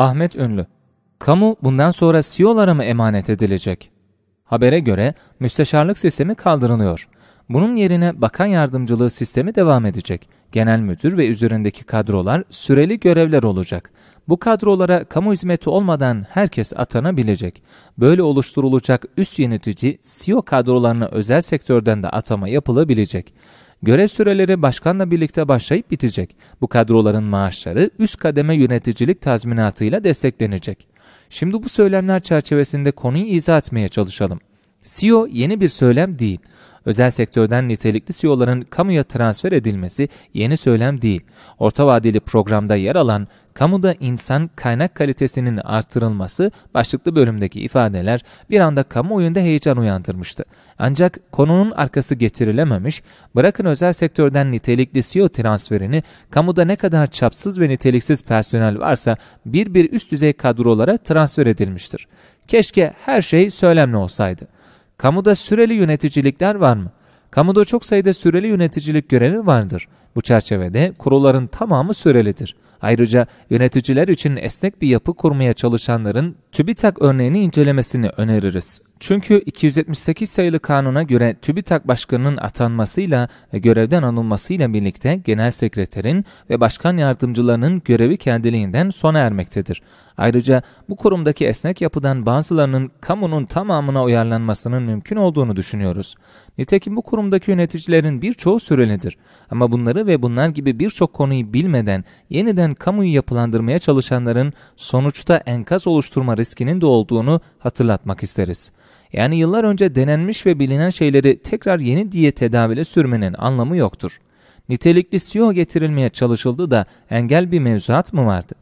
Ahmet Ünlü Kamu bundan sonra CEO'lara mı emanet edilecek? Habere göre müsteşarlık sistemi kaldırılıyor. Bunun yerine bakan yardımcılığı sistemi devam edecek. Genel müdür ve üzerindeki kadrolar süreli görevler olacak. Bu kadrolara kamu hizmeti olmadan herkes atanabilecek. Böyle oluşturulacak üst yönetici CEO kadrolarına özel sektörden de atama yapılabilecek. Görev süreleri başkanla birlikte başlayıp bitecek. Bu kadroların maaşları üst kademe yöneticilik tazminatıyla desteklenecek. Şimdi bu söylemler çerçevesinde konuyu izah etmeye çalışalım. CEO yeni bir söylem değil özel sektörden nitelikli CEO'ların kamuya transfer edilmesi yeni söylem değil. Orta vadeli programda yer alan kamuda insan kaynak kalitesinin artırılması başlıklı bölümdeki ifadeler bir anda kamuoyunda heyecan uyandırmıştı. Ancak konunun arkası getirilememiş, bırakın özel sektörden nitelikli CEO transferini, kamuda ne kadar çapsız ve niteliksiz personel varsa bir bir üst düzey kadrolara transfer edilmiştir. Keşke her şey söylemli olsaydı. Kamuda süreli yöneticilikler var mı? Kamuda çok sayıda süreli yöneticilik görevi vardır. Bu çerçevede kurulların tamamı sürelidir. Ayrıca yöneticiler için esnek bir yapı kurmaya çalışanların TÜBİTAK örneğini incelemesini öneririz. Çünkü 278 sayılı kanuna göre TÜBİTAK başkanının atanmasıyla ve görevden alınmasıyla birlikte genel sekreterin ve başkan yardımcılarının görevi kendiliğinden sona ermektedir. Ayrıca bu kurumdaki esnek yapıdan bazılarının kamunun tamamına uyarlanmasının mümkün olduğunu düşünüyoruz. Nitekim bu kurumdaki yöneticilerin birçoğu sürelidir. Ama bunları ve bunlar gibi birçok konuyu bilmeden yeniden yüzden kamuyu yapılandırmaya çalışanların sonuçta enkaz oluşturma riskinin de olduğunu hatırlatmak isteriz. Yani yıllar önce denenmiş ve bilinen şeyleri tekrar yeni diye tedavile sürmenin anlamı yoktur. Nitelikli CEO getirilmeye çalışıldı da engel bir mevzuat mı vardı?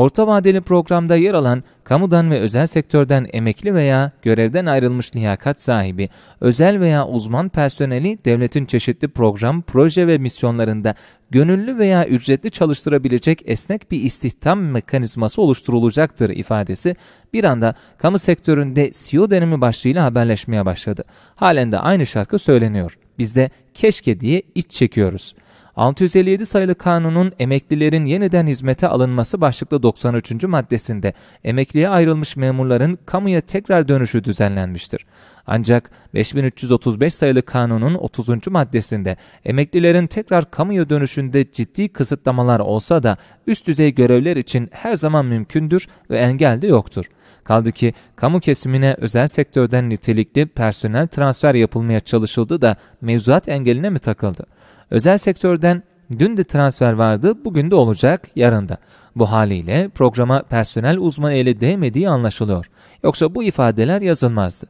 Orta vadeli programda yer alan kamudan ve özel sektörden emekli veya görevden ayrılmış liyakat sahibi, özel veya uzman personeli devletin çeşitli program, proje ve misyonlarında gönüllü veya ücretli çalıştırabilecek esnek bir istihdam mekanizması oluşturulacaktır ifadesi bir anda kamu sektöründe CEO dönemi başlığıyla haberleşmeye başladı. Halen de aynı şarkı söyleniyor. Biz de keşke diye iç çekiyoruz.'' 657 sayılı kanunun emeklilerin yeniden hizmete alınması başlıklı 93. maddesinde emekliye ayrılmış memurların kamuya tekrar dönüşü düzenlenmiştir. Ancak 5335 sayılı kanunun 30. maddesinde emeklilerin tekrar kamuya dönüşünde ciddi kısıtlamalar olsa da üst düzey görevler için her zaman mümkündür ve engel de yoktur. Kaldı ki kamu kesimine özel sektörden nitelikli personel transfer yapılmaya çalışıldı da mevzuat engeline mi takıldı? Özel sektörden dün de transfer vardı, bugün de olacak, yarın da. Bu haliyle programa personel uzmanı eli değmediği anlaşılıyor. Yoksa bu ifadeler yazılmazdı.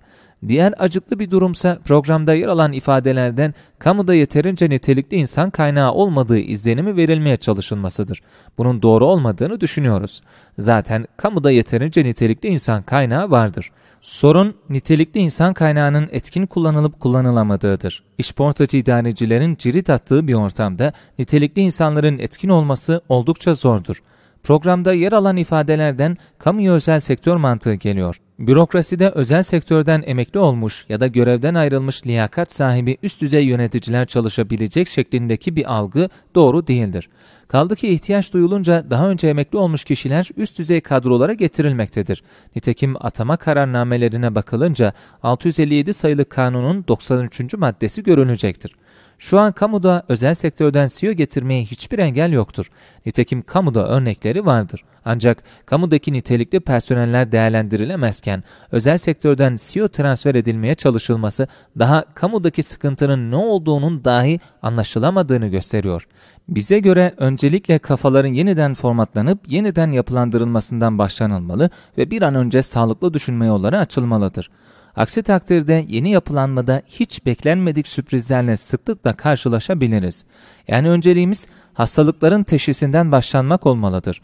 Diğer acıklı bir durumsa programda yer alan ifadelerden kamuda yeterince nitelikli insan kaynağı olmadığı izlenimi verilmeye çalışılmasıdır. Bunun doğru olmadığını düşünüyoruz. Zaten kamuda yeterince nitelikli insan kaynağı vardır. Sorun nitelikli insan kaynağının etkin kullanılıp kullanılamadığıdır. İşportacı idarecilerin cirit attığı bir ortamda nitelikli insanların etkin olması oldukça zordur. Programda yer alan ifadelerden kamu özel sektör mantığı geliyor. Bürokraside özel sektörden emekli olmuş ya da görevden ayrılmış liyakat sahibi üst düzey yöneticiler çalışabilecek şeklindeki bir algı doğru değildir. Kaldı ki ihtiyaç duyulunca daha önce emekli olmuş kişiler üst düzey kadrolara getirilmektedir. Nitekim atama kararnamelerine bakılınca 657 sayılı kanunun 93. maddesi görünecektir. Şu an kamuda özel sektörden CEO getirmeye hiçbir engel yoktur. Nitekim kamuda örnekleri vardır. Ancak kamudaki nitelikli personeller değerlendirilemezken özel sektörden CEO transfer edilmeye çalışılması daha kamudaki sıkıntının ne olduğunun dahi anlaşılamadığını gösteriyor. Bize göre öncelikle kafaların yeniden formatlanıp yeniden yapılandırılmasından başlanılmalı ve bir an önce sağlıklı düşünme yolları açılmalıdır. Aksi takdirde yeni yapılanmada hiç beklenmedik sürprizlerle sıklıkla karşılaşabiliriz. Yani önceliğimiz hastalıkların teşhisinden başlanmak olmalıdır.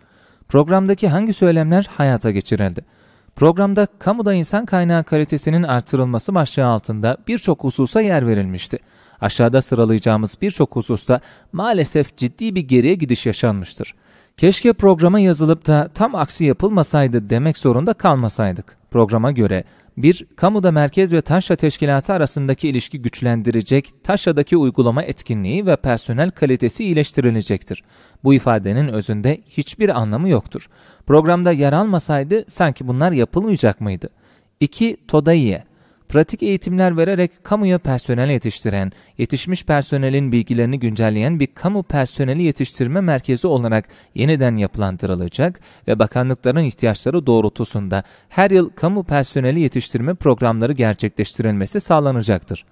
Programdaki hangi söylemler hayata geçirildi? Programda kamuda insan kaynağı kalitesinin artırılması başlığı altında birçok hususa yer verilmişti. Aşağıda sıralayacağımız birçok hususta maalesef ciddi bir geriye gidiş yaşanmıştır. Keşke programa yazılıp da tam aksi yapılmasaydı demek zorunda kalmasaydık. Programa göre bir Kamuda merkez ve taşra teşkilatı arasındaki ilişki güçlendirecek, taşradaki uygulama etkinliği ve personel kalitesi iyileştirilecektir. Bu ifadenin özünde hiçbir anlamı yoktur. Programda yer almasaydı sanki bunlar yapılmayacak mıydı? 2. Todaiye pratik eğitimler vererek kamuya personel yetiştiren, yetişmiş personelin bilgilerini güncelleyen bir kamu personeli yetiştirme merkezi olarak yeniden yapılandırılacak ve bakanlıkların ihtiyaçları doğrultusunda her yıl kamu personeli yetiştirme programları gerçekleştirilmesi sağlanacaktır.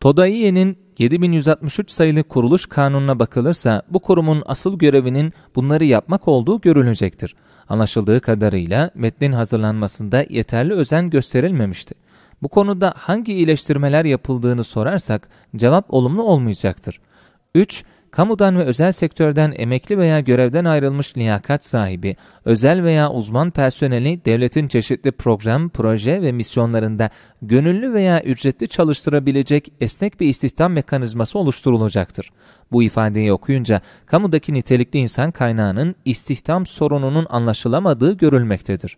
TODAİE'nin 7163 sayılı kuruluş kanununa bakılırsa bu kurumun asıl görevinin bunları yapmak olduğu görülecektir. Anlaşıldığı kadarıyla metnin hazırlanmasında yeterli özen gösterilmemişti. Bu konuda hangi iyileştirmeler yapıldığını sorarsak cevap olumlu olmayacaktır. 3. Kamudan ve özel sektörden emekli veya görevden ayrılmış liyakat sahibi, özel veya uzman personeli devletin çeşitli program, proje ve misyonlarında gönüllü veya ücretli çalıştırabilecek esnek bir istihdam mekanizması oluşturulacaktır. Bu ifadeyi okuyunca kamudaki nitelikli insan kaynağının istihdam sorununun anlaşılamadığı görülmektedir.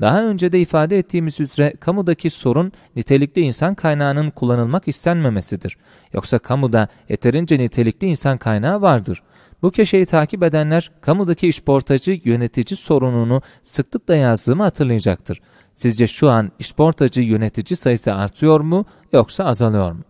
Daha önce de ifade ettiğimiz üzere kamudaki sorun nitelikli insan kaynağının kullanılmak istenmemesidir. Yoksa kamuda yeterince nitelikli insan kaynağı vardır. Bu köşeyi takip edenler kamudaki işportacı yönetici sorununu sıklıkla yazdığımı hatırlayacaktır. Sizce şu an işportacı yönetici sayısı artıyor mu yoksa azalıyor mu?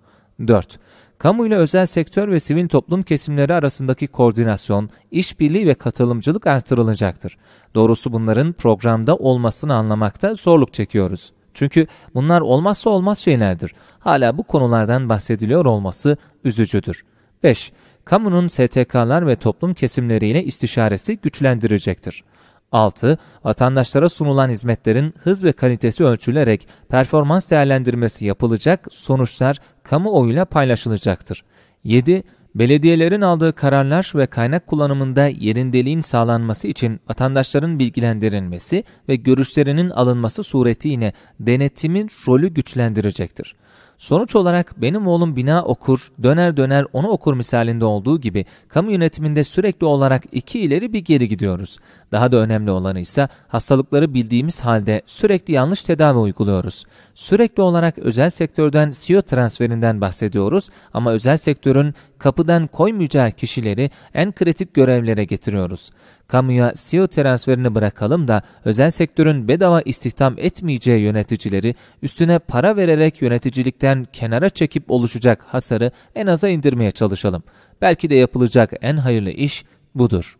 4. Kamu ile özel sektör ve sivil toplum kesimleri arasındaki koordinasyon, işbirliği ve katılımcılık artırılacaktır. Doğrusu bunların programda olmasını anlamakta zorluk çekiyoruz. Çünkü bunlar olmazsa olmaz şeylerdir. Hala bu konulardan bahsediliyor olması üzücüdür. 5. Kamunun STK'lar ve toplum kesimleriyle istişaresi güçlendirecektir. 6. Vatandaşlara sunulan hizmetlerin hız ve kalitesi ölçülerek performans değerlendirmesi yapılacak, sonuçlar kamuoyuyla paylaşılacaktır. 7. Belediyelerin aldığı kararlar ve kaynak kullanımında yerindeliğin sağlanması için vatandaşların bilgilendirilmesi ve görüşlerinin alınması suretiyle denetimin rolü güçlendirecektir. Sonuç olarak benim oğlum bina okur, döner döner onu okur misalinde olduğu gibi kamu yönetiminde sürekli olarak iki ileri bir geri gidiyoruz. Daha da önemli olanı ise hastalıkları bildiğimiz halde sürekli yanlış tedavi uyguluyoruz. Sürekli olarak özel sektörden CEO transferinden bahsediyoruz ama özel sektörün kapıdan koymayacağı kişileri en kritik görevlere getiriyoruz kamuya CEO transferini bırakalım da özel sektörün bedava istihdam etmeyeceği yöneticileri üstüne para vererek yöneticilikten kenara çekip oluşacak hasarı en aza indirmeye çalışalım. Belki de yapılacak en hayırlı iş budur.